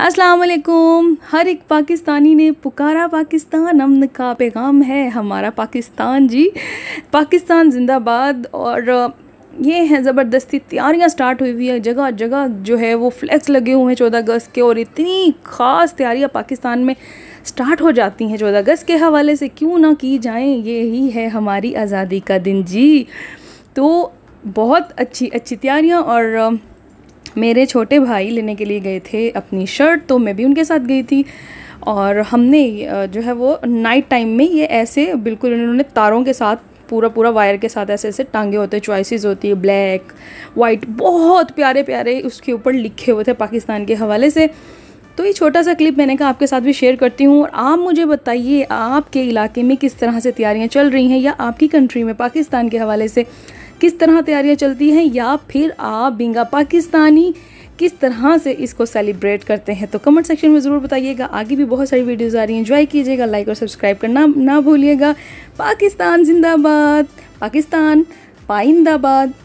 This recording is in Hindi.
अस्सलाम वालेकुम हर एक पाकिस्तानी ने पुकारा पाकिस्तान अमन का पैगाम है हमारा पाकिस्तान जी पाकिस्तान जिंदाबाद और ये है ज़बरदस्ती तैयारियां स्टार्ट हुई हुई है जगह जगह जो है वो फ्लैक्स लगे हुए हैं चौदह अगस्त के और इतनी ख़ास तैयारियां पाकिस्तान में स्टार्ट हो जाती हैं चौदह अगस्त के हवाले से क्यों ना की जाएँ ये ही है हमारी आज़ादी का दिन जी तो बहुत अच्छी अच्छी तैयारियाँ और मेरे छोटे भाई लेने के लिए गए थे अपनी शर्ट तो मैं भी उनके साथ गई थी और हमने जो है वो नाइट टाइम में ये ऐसे बिल्कुल इन्होंने तारों के साथ पूरा पूरा वायर के साथ ऐसे ऐसे टांगे होते हैं चॉइसेस होती है ब्लैक वाइट बहुत प्यारे प्यारे उसके ऊपर लिखे हुए थे पाकिस्तान के हवाले से तो ये छोटा सा क्लिप मैंने कहा आपके साथ भी शेयर करती हूँ और आप मुझे बताइए आपके इलाके में किस तरह से तैयारियाँ चल रही हैं या आपकी कंट्री में पाकिस्तान के हवाले से किस तरह तैयारियां चलती हैं या फिर आप बिंगा पाकिस्तानी किस तरह से इसको सेलिब्रेट करते हैं तो कमेंट सेक्शन में ज़रूर बताइएगा आगे भी बहुत सारी वीडियोज़ आ रही हैं इन्जॉय कीजिएगा लाइक और सब्सक्राइब करना ना भूलिएगा पाकिस्तान जिंदाबाद पाकिस्तान पाइंदाबाद